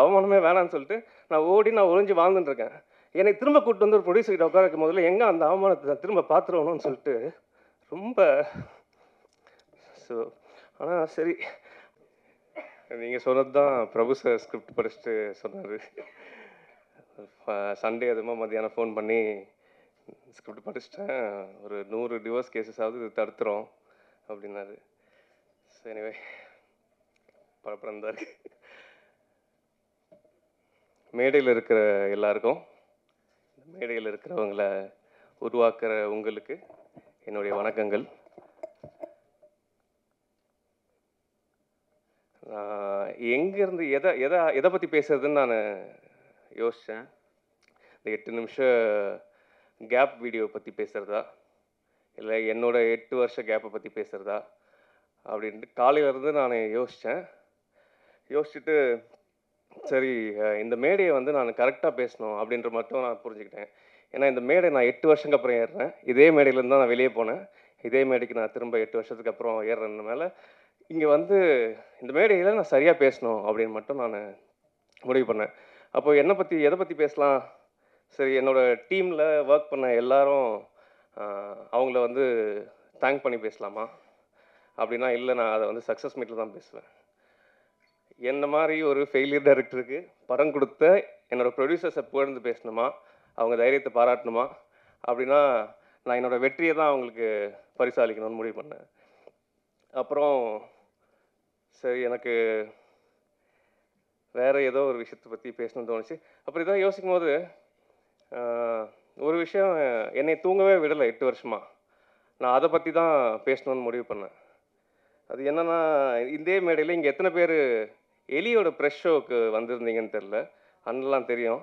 அவமானமே வேணான்னு சொல்லிட்டு நான் ஓடி நான் ஒழிஞ்சு வாழ்ந்துட்டுருக்கேன் என்னை திரும்ப கூப்பிட்டு வந்து ஒரு கிட்ட உட்கார வைக்கும் முதல்ல எங்கே அந்த அவமானத்தை திரும்ப பார்த்துருவணும்னு சொல்லிட்டு ரொம்ப ஸோ ஆனால் சரி நீங்கள் சொன்னது தான் பிரபு சார் ஸ்கிரிப்ட் படிச்சுட்டு சொன்னார் சண்டே அதுமா மதியானம் ஃபோன் பண்ணி ஸ்கிரிப்ட் படிச்சுட்டேன் ஒரு நூறு டிவோர்ஸ் ஆகுது இது தடுத்துரும் அப்படின்னாரு ஸோ எனிவே பரப்பரம் தான் இருக்குது மேடையில் இருக்கிற எல்லாருக்கும் மேடையில் இருக்கிறவங்களை உருவாக்குற உங்களுக்கு என்னுடைய வணக்கங்கள் நான் எங்கேருந்து எதை எதை எதை பற்றி பேசுறதுன்னு நான் யோசித்தேன் இந்த எட்டு நிமிஷம் கேப் வீடியோ பற்றி பேசுகிறதா இல்லை என்னோட எட்டு வருஷ கேப்பை பற்றி பேசுகிறதா அப்படின்ட்டு காலையிலேருந்து நான் யோசித்தேன் யோசிச்சுட்டு சரி இந்த மேடையை வந்து நான் கரெக்டாக பேசணும் அப்படின்ற மட்டும் நான் புரிஞ்சுக்கிட்டேன் ஏன்னா இந்த மேடை நான் எட்டு வருஷத்துக்கு அப்புறம் ஏறுறேன் இதே மேடையிலேருந்து தான் நான் வெளியே போனேன் இதே மேடைக்கு நான் திரும்ப எட்டு வருஷத்துக்கு அப்புறம் மேலே இங்கே வந்து இந்த மேடையில் நான் சரியாக பேசணும் அப்படின்னு மட்டும் நான் முடிவு பண்ணேன் அப்போ என்னை பற்றி எதை பற்றி பேசலாம் சரி என்னோடய டீமில் ஒர்க் பண்ண எல்லாரும் அவங்கள வந்து தேங்க் பண்ணி பேசலாமா அப்படின்னா இல்லை நான் அதை வந்து சக்ஸஸ் மீட்டில் தான் பேசுவேன் என்ன மாதிரி ஒரு ஃபெயிலியர் டேரக்டருக்கு படம் கொடுத்த என்னோடய ப்ரொடியூசர்ஸை புகழ்ந்து பேசணுமா அவங்க தைரியத்தை பாராட்டணுமா அப்படின்னா நான் என்னோடய வெற்றியை தான் அவங்களுக்கு பரிசாலிக்கணும்னு முடிவு பண்ணேன் அப்புறம் சரி எனக்கு வேறு ஏதோ ஒரு விஷயத்தை பற்றி பேசணும்னு தோணுச்சு அப்புறம் இதான் யோசிக்கும் போது ஒரு விஷயம் என்னை தூங்கவே விடலை எட்டு வருஷமாக நான் அதை பற்றி தான் பேசணும்னு முடிவு பண்ணேன் அது என்னென்னா இந்த மேடையில் இங்கே எத்தனை பேர் எலியோட ப்ரெஷ் ஷோவுக்கு வந்திருந்தீங்கன்னு தெரில அண்ணெலாம் தெரியும்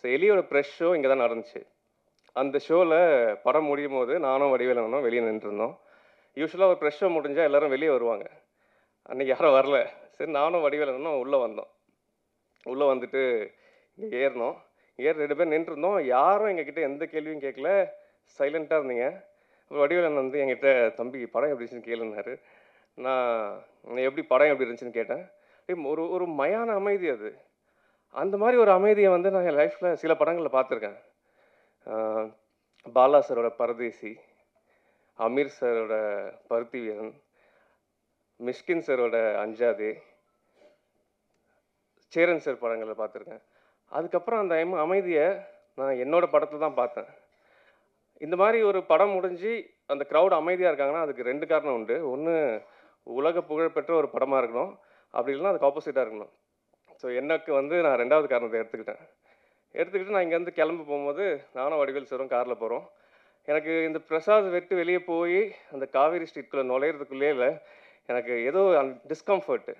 ஸோ எலியோட ப்ரெஷ் ஷோ இங்கே தான் நடந்துச்சு அந்த ஷோவில் படம் முடியும் போது நானும் வடிவேலனும் வெளியே நின்றுருந்தோம் யூஸ்வலாக ஒரு ப்ரெஷ் ஷோ முடிஞ்சால் எல்லோரும் வெளியே வருவாங்க அன்றைக்கி யாரும் வரல சரி நானும் வடிவேலனும் உள்ளே வந்தோம் உள்ளே வந்துட்டு இங்கே ஏறினோம் ஏறி ரெண்டு பேர் நின்றுருந்தோம் யாரும் எங்ககிட்ட எந்த கேள்வியும் கேட்கல சைலண்ட்டாக இருந்தீங்க அப்புறம் வடிவேலன் வந்து எங்கிட்ட தம்பி படம் எப்படி இருந்துச்சுன்னு கேளுனாரு நான் எப்படி படம் எப்படி இருந்துச்சுன்னு கேட்டேன் ஒரு ஒரு மயான அமைதி அது அந்த மாதிரி ஒரு அமைதியை வந்து நான் என் லைஃப்பில் சில படங்களில் பார்த்துருக்கேன் பாலா சரோட பரதேசி அமீர் சரோட பருத்தி வீரன் மிஷ்கின் சரோட அஞ்சாதே சேரன் சார் படங்களில் பார்த்துருக்கேன் அதுக்கப்புறம் அந்த அமைதியை நான் என்னோடய படத்தில் தான் பார்த்தேன் இந்த மாதிரி ஒரு படம் முடிஞ்சு அந்த க்ரௌட் அமைதியாக இருக்காங்கன்னா அதுக்கு ரெண்டு காரணம் உண்டு ஒன்று உலக புகழ்பெற்ற ஒரு படமாக இருக்கணும் அப்படி இல்லைனா அதுக்கு ஆப்போசிட்டாக இருக்கணும் ஸோ எனக்கு வந்து நான் ரெண்டாவது காரணத்தை எடுத்துக்கிட்டேன் எடுத்துக்கிட்டு நான் இங்கேருந்து கிளம்பி போகும்போது நானும் வடிவேல் சாரும் காரில் போகிறோம் எனக்கு இந்த பிரசாத் வெட்டு வெளியே போய் அந்த காவேரி ஸ்ட்ரீட்குள்ளே நுழையிறதுக்குள்ளே இல்லை எனக்கு ஏதோ டிஸ்கம்ஃபர்ட்டு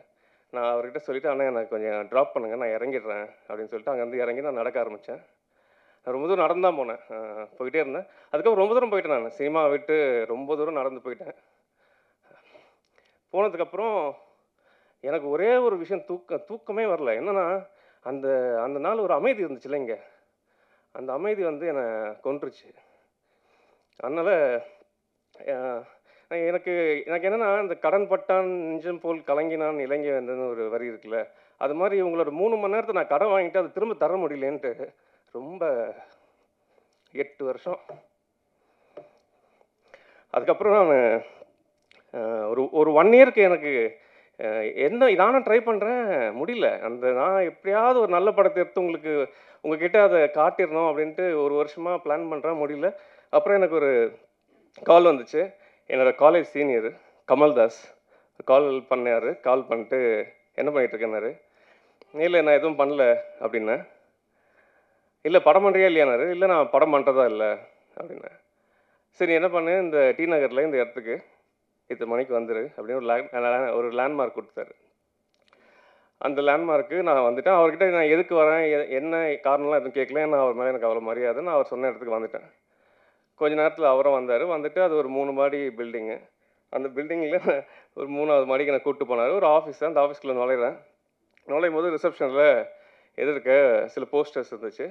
நான் அவர்கிட்ட சொல்லிவிட்டு ஆனால் எனக்கு கொஞ்சம் ட்ராப் பண்ணுங்கள் நான் இறங்கிடுறேன் அப்படின்னு சொல்லிட்டு அங்கேருந்து இறங்கி நான் நடக்க ஆரம்பித்தேன் ரொம்ப தூரம் நடந்து தான் போனேன் போயிட்டே இருந்தேன் அதுக்கப்புறம் ரொம்ப தூரம் போயிட்டேன் நான் சினிமா விட்டு ரொம்ப தூரம் நடந்து போயிட்டேன் போனதுக்கப்புறம் எனக்கு ஒரே ஒரு விஷயம் தூக்க தூக்கமே வரல என்னென்னா அந்த அந்த நாள் ஒரு அமைதி இருந்துச்சு இல்லைங்க அந்த அமைதி வந்து என்னை கொன்றுச்சு அதனால் எனக்கு எனக்கு என்னென்னா இந்த கடன் பட்டான் நெஞ்சம் போல் கலங்கினான் வந்ததுன்னு ஒரு வரி இருக்குல்ல அது மாதிரி இவங்களோட மூணு மணி நேரத்தை நான் கடன் வாங்கிட்டு அதை திரும்ப தர முடியலேன்ட்டு ரொம்ப எட்டு வருஷம் அதுக்கப்புறம் நான் ஒரு ஒரு ஒன் இயருக்கு எனக்கு என்ன நானும் ட்ரை பண்ணுறேன் முடியல அந்த நான் எப்படியாவது ஒரு நல்ல படத்தை எடுத்து உங்களுக்கு உங்ககிட்ட அதை காட்டிடணும் அப்படின்ட்டு ஒரு வருஷமாக பிளான் பண்ணுறேன் முடியல அப்புறம் எனக்கு ஒரு கால் வந்துச்சு என்னோடய காலேஜ் சீனியர் கமல்தாஸ் கால் பண்ணார் கால் பண்ணிட்டு என்ன பண்ணிகிட்ருக்கேனாரு இல்லை நான் எதுவும் பண்ணல அப்படின்னேன் இல்லை படம் பண்ணுறியா இல்லையானாரு இல்லை நான் படம் பண்ணுறதா இல்லை அப்படின்னேன் சரி என்ன பண்ணு இந்த டி நகரில் இந்த இடத்துக்கு இத்தனை மணிக்கு வந்துரு அப்படின்னு ஒரு லேண்ட் ஒரு லேண்ட்மார்க் கொடுத்தாரு அந்த லேண்ட்மார்க்கு நான் வந்துட்டேன் அவர்கிட்ட நான் எதுக்கு வரேன் என்ன காரணம்லாம் எதுவும் கேட்கல நான் அவர் மேலே எனக்கு அவ்வளோ மரியாதை நான் அவர் சொன்ன இடத்துக்கு வந்துட்டேன் கொஞ்ச நேரத்தில் அவரும் வந்தார் வந்துட்டு அது ஒரு மூணு மாடி பில்டிங்கு அந்த பில்டிங்கில் ஒரு மூணாவது மாடிக்கு நான் கூப்பிட்டு போனார் ஒரு ஆஃபீஸ் அந்த ஆஃபீஸ்க்குள்ளே நுழையிறேன் நுழையும் போது ரிசப்ஷனில் எதிர்க்க சில போஸ்டர்ஸ் இருந்துச்சு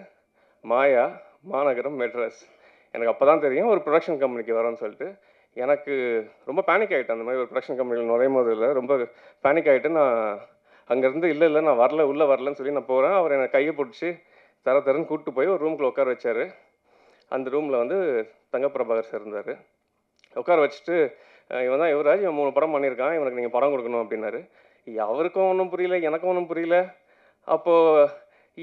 மாயா மாநகரம் மெட்ராஸ் எனக்கு அப்போ தான் தெரியும் ஒரு ப்ரொடக்ஷன் கம்பெனிக்கு வரேன்னு சொல்லிட்டு எனக்கு ரொம்ப பேனிக் ஆகிட்டேன் அந்த மாதிரி ஒரு ப்ரொடக்ஷன் கம்பெனியில் நுழையும் போதில் ரொம்ப பேனிக் ஆகிட்டு நான் அங்கேருந்து இல்லை இல்லை நான் வரல உள்ளே வரலன்னு சொல்லி நான் போகிறேன் அவர் என்னை கையை பிடிச்சி தர தரன்னு கூப்பிட்டு போய் ஒரு ரூமுக்குள்ள உட்கார வச்சார் அந்த ரூமில் வந்து தங்கப்பிரபாகர் சார் இருந்தார் உட்கார வச்சுட்டு இவன் தான் யுவராஜ் இவன் மூணு படம் பண்ணியிருக்கான் இவனுக்கு நீங்கள் படம் கொடுக்கணும் அப்படின்னாரு அவருக்கும் ஒன்றும் புரியல எனக்கும் ஒன்றும் புரியல அப்போது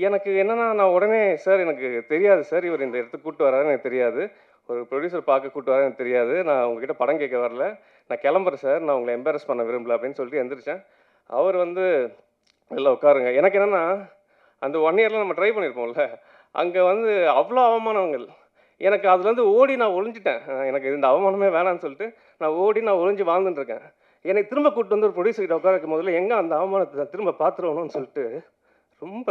எனக்கு என்னென்னா நான் உடனே சார் எனக்கு தெரியாது சார் இவர் இந்த இடத்துக்கு கூப்பிட்டு வராரு எனக்கு தெரியாது ஒரு ப்ரொடியூசர் பார்க்க கூட்டு வரேன் எனக்கு தெரியாது நான் உங்ககிட்ட படம் கேட்க வரல நான் கிளம்புறேன் சார் நான் உங்களை எம்பாரஸ் பண்ண விரும்பல அப்படின்னு சொல்லிட்டு எந்திரிச்சேன் அவர் வந்து எல்லாம் உட்காருங்க எனக்கு என்னென்னா அந்த ஒன் இயரில் நம்ம ட்ரை பண்ணியிருப்போம்ல அங்கே வந்து அவ்வளோ அவமானங்கள் எனக்கு அதுலேருந்து ஓடி நான் ஒழிஞ்சிட்டேன் எனக்கு இந்த அவமானமே வேணான்னு சொல்லிட்டு நான் ஓடி நான் ஒழிஞ்சு வாழ்ந்துட்டுருக்கேன் என்னை திரும்ப கூப்பிட்டு வந்து ஒரு கிட்ட உட்கார வைக்கும் போதில் எங்கே அந்த அவமானத்தை நான் திரும்ப பார்த்துருவணும்னு சொல்லிட்டு ரொம்ப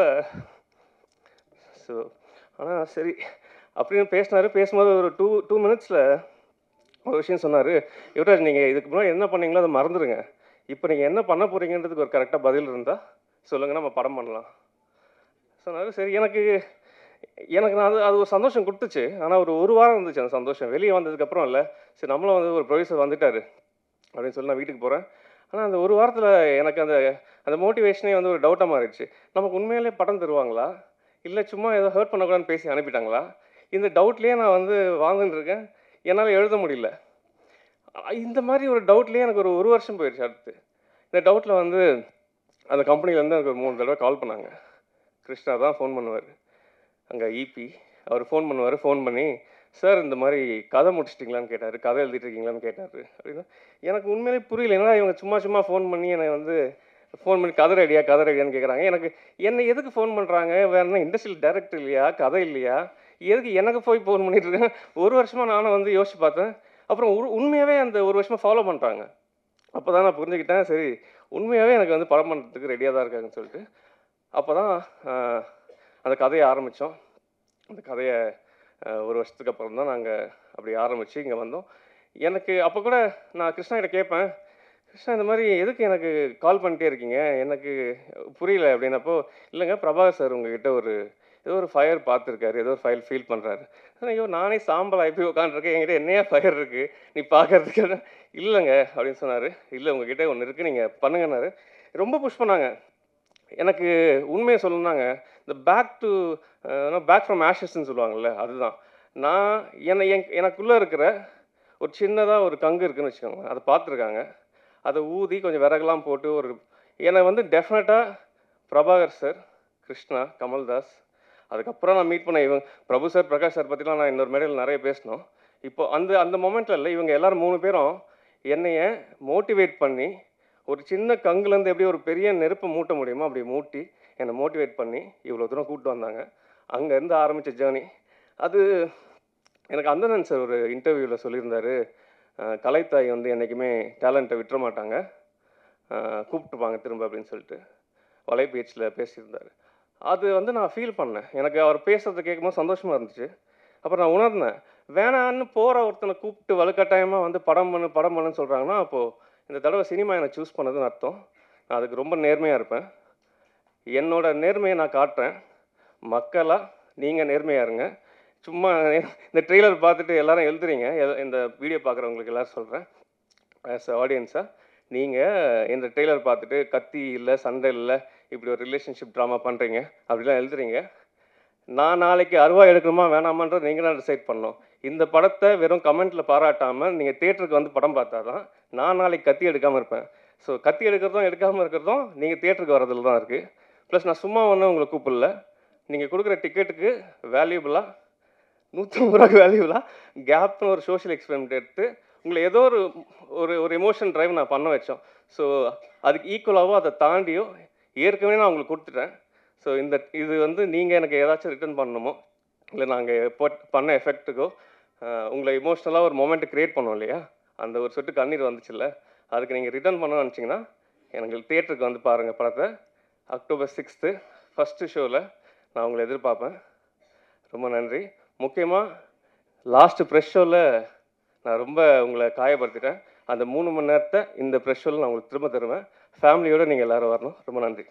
ஸோ ஆனால் சரி அப்படின்னு பேசினார் பேசும்போது ஒரு டூ டூ மினிட்ஸில் ஒரு விஷயம் சொன்னார் யுவராஜ் நீங்கள் இதுக்கு முன்னாடி என்ன பண்ணீங்களோ அதை மறந்துடுங்க இப்போ நீங்கள் என்ன பண்ண போகிறீங்கன்றதுக்கு ஒரு கரெக்டாக பதில் இருந்தால் சொல்லுங்கள் நம்ம படம் பண்ணலாம் சொன்னார் சரி எனக்கு எனக்கு நான் அது அது ஒரு சந்தோஷம் கொடுத்துச்சு ஆனால் ஒரு ஒரு வாரம் இருந்துச்சு அந்த சந்தோஷம் வெளியே வந்ததுக்கப்புறம் இல்லை சரி நம்மளும் வந்து ஒரு ப்ரொடியூசர் வந்துட்டார் அப்படின்னு சொல்லி நான் வீட்டுக்கு போகிறேன் ஆனால் அந்த ஒரு வாரத்தில் எனக்கு அந்த அந்த மோட்டிவேஷனே வந்து ஒரு டவுட்டாக மாறிடுச்சு நமக்கு உண்மையிலே படம் தருவாங்களா இல்லை சும்மா ஏதோ ஹர்ட் பண்ணக்கூடாதுன்னு பேசி அனுப்பிட்டாங்களா இந்த டவுட்லேயே நான் வந்து வாழ்ந்துட்டுருக்கேன் என்னால் எழுத முடியல இந்த மாதிரி ஒரு டவுட்லேயே எனக்கு ஒரு ஒரு வருஷம் போயிடுச்சு அடுத்து இந்த டவுட்டில் வந்து அந்த கம்பெனிலேருந்து எனக்கு ஒரு மூணு தடவை கால் பண்ணாங்க கிருஷ்ணா தான் ஃபோன் பண்ணுவார் அங்கே இபி e அவர் ஃபோன் பண்ணுவார் ஃபோன் பண்ணி சார் இந்த மாதிரி கதை முடிச்சிட்டிங்களான்னு கேட்டார் கதை எழுதிட்டுருக்கீங்களான்னு கேட்டார் அப்படின்னா எனக்கு உண்மையிலே புரியல ஏன்னா இவங்க சும்மா சும்மா ஃபோன் பண்ணி என்னை வந்து ஃபோன் பண்ணி கதை ரெடியா கதை ரெடியான்னு கேட்குறாங்க எனக்கு என்னை எதுக்கு ஃபோன் பண்ணுறாங்க வேறு என்ன இண்டஸ்ட்ரியல் டேரக்டர் இல்லையா கதை இல்லையா எதுக்கு எனக்கு போய் ஃபோன் பண்ணிட்டு இருக்கேன் ஒரு வருஷமாக நானும் வந்து யோசிச்சு பார்த்தேன் அப்புறம் உண்மையாகவே அந்த ஒரு வருஷமாக ஃபாலோ பண்ணுறாங்க அப்போ தான் நான் புரிஞ்சுக்கிட்டேன் சரி உண்மையாகவே எனக்கு வந்து படம் பண்ணுறதுக்கு ரெடியாக தான் இருக்காங்கன்னு சொல்லிட்டு அப்போ தான் அந்த கதையை ஆரம்பித்தோம் அந்த கதையை ஒரு வருஷத்துக்கு அப்புறம் தான் நாங்கள் அப்படி ஆரம்பித்து இங்கே வந்தோம் எனக்கு அப்போ கூட நான் கிருஷ்ணா கிட்ட கேட்பேன் கிருஷ்ணா இந்த மாதிரி எதுக்கு எனக்கு கால் பண்ணிட்டே இருக்கீங்க எனக்கு புரியல அப்படின்னப்போ இல்லைங்க பிரபாகர் சார் உங்ககிட்ட ஒரு ஏதோ ஒரு ஃபயர் பார்த்துருக்காரு ஏதோ ஒரு ஃபயர் ஃபீல் பண்ணுறாரு ஐயோ நானே சாம்பல் ஆகி போய் உட்காந்துருக்கேன் என்கிட்ட என்னையா ஃபயர் இருக்குது நீ பார்க்கறதுக்கு இல்லைங்க அப்படின்னு சொன்னார் இல்லை உங்ககிட்ட ஒன்று இருக்குது நீங்கள் பண்ணுங்கன்னாரு ரொம்ப புஷ் பண்ணாங்க எனக்கு உண்மையை சொல்லணுன்னாங்க இந்த பேக் டு பேக் ஃப்ரம் ஆஷஸ்ன்னு சொல்லுவாங்கள்ல அதுதான் நான் என்னை என் எனக்குள்ளே இருக்கிற ஒரு சின்னதாக ஒரு கங்கு இருக்குதுன்னு வச்சுக்கோங்க அதை பார்த்துருக்காங்க அதை ஊதி கொஞ்சம் விறகுலாம் போட்டு ஒரு என்னை வந்து டெஃபினட்டாக பிரபாகர் சார் கிருஷ்ணா கமல்தாஸ் அதுக்கப்புறம் நான் மீட் பண்ண இவங்க பிரபு சார் பிரகாஷ் சார் பற்றிலாம் நான் இன்னொரு மேடையில் நிறைய பேசினோம் இப்போ அந்த அந்த மொமெண்ட்டில் இல்லை இவங்க எல்லோரும் மூணு பேரும் என்னைய மோட்டிவேட் பண்ணி ஒரு சின்ன கங்குலேருந்து எப்படி ஒரு பெரிய நெருப்பை மூட்ட முடியுமோ அப்படி மூட்டி என்னை மோட்டிவேட் பண்ணி இவ்வளோ தூரம் கூப்பிட்டு வந்தாங்க அங்கேருந்து ஆரம்பித்த ஜேர்னி அது எனக்கு அந்தனன் சார் ஒரு இன்டர்வியூவில் சொல்லியிருந்தார் கலைத்தாய் வந்து என்றைக்குமே டேலண்ட்டை விட்டுற மாட்டாங்க கூப்பிட்டுப்பாங்க திரும்ப அப்படின்னு சொல்லிட்டு வலைபேச்சில் பேசியிருந்தார் அது வந்து நான் ஃபீல் பண்ணேன் எனக்கு அவர் பேசுகிறது கேட்கும்போது சந்தோஷமாக இருந்துச்சு அப்புறம் நான் உணர்ந்தேன் வேணான்னு போகிற ஒருத்தனை கூப்பிட்டு வலுக்கட்டாயமாக வந்து படம் பண்ணு படம் பண்ணுன்னு சொல்கிறாங்கன்னா அப்போது இந்த தடவை சினிமா என்னை சூஸ் பண்ணதுன்னு அர்த்தம் நான் அதுக்கு ரொம்ப நேர்மையாக இருப்பேன் என்னோட நேர்மையை நான் காட்டுறேன் மக்களாக நீங்கள் நேர்மையாக இருங்க சும்மா இந்த ட்ரெய்லர் பார்த்துட்டு எல்லாரும் எழுதுறீங்க இந்த வீடியோ பார்க்குறவங்களுக்கு எல்லோரும் சொல்கிறேன் ஆஸ் ஆடியன்ஸாக நீங்கள் இந்த ட்ரெய்லர் பார்த்துட்டு கத்தி இல்லை சண்டை இல்லை இப்படி ஒரு ரிலேஷன்ஷிப் ட்ராமா பண்ணுறீங்க அப்படிலாம் எழுதுறீங்க நான் நாளைக்கு அருவா எடுக்கணுமா வேணாமான்றது நீங்கள் தான் டிசைட் பண்ணணும் இந்த படத்தை வெறும் கமெண்ட்டில் பாராட்டாமல் நீங்கள் தேட்டருக்கு வந்து படம் பார்த்தா தான் நான் நாளைக்கு கத்தி எடுக்காமல் இருப்பேன் ஸோ கத்தி எடுக்கிறதும் எடுக்காமல் இருக்கிறதும் நீங்கள் தேட்டருக்கு வரதில் தான் இருக்குது ப்ளஸ் நான் சும்மா ஒன்றும் உங்களை கூப்பிடல நீங்கள் கொடுக்குற டிக்கெட்டுக்கு வேல்யூபிளாக நூற்றம்பது ரூபாய்க்கு வேல்யூபிளாக கேப்னு ஒரு சோஷியல் எக்ஸ்பெரிமெண்ட் எடுத்து உங்களை ஏதோ ஒரு ஒரு ஒரு எமோஷன் ட்ரைவ் நான் பண்ண வச்சோம் ஸோ அதுக்கு ஈக்குவலாகவோ அதை தாண்டியோ ஏற்கனவே நான் உங்களுக்கு கொடுத்துட்டேன் ஸோ இந்த இது வந்து நீங்கள் எனக்கு ஏதாச்சும் ரிட்டர்ன் பண்ணணுமோ இல்லை நாங்கள் எப்போ பண்ண எஃபெக்ட்டுக்கோ உங்களை எமோஷ்னலாக ஒரு மொமெண்ட் க்ரியேட் பண்ணோம் இல்லையா அந்த ஒரு சொட்டு கண்ணீர் வந்துச்சுல்ல அதுக்கு நீங்கள் ரிட்டர்ன் பண்ண நினச்சிங்கன்னா எனக்கு தேட்டருக்கு வந்து பாருங்கள் படத்தை அக்டோபர் சிக்ஸ்த்து ஃபஸ்ட்டு ஷோவில் நான் உங்களை எதிர்பார்ப்பேன் ரொம்ப நன்றி முக்கியமாக லாஸ்ட்டு ஃப்ரெஷ் ஷோவில் நான் ரொம்ப உங்களை காயப்படுத்திட்டேன் அந்த மூணு மணி நேரத்தை இந்த ப்ரெஷரில் நான் உங்களுக்கு திரும்ப தருவேன் ஃபேமிலியோடு நீங்கள் எல்லோரும் வரணும் ரொம்ப நன்றி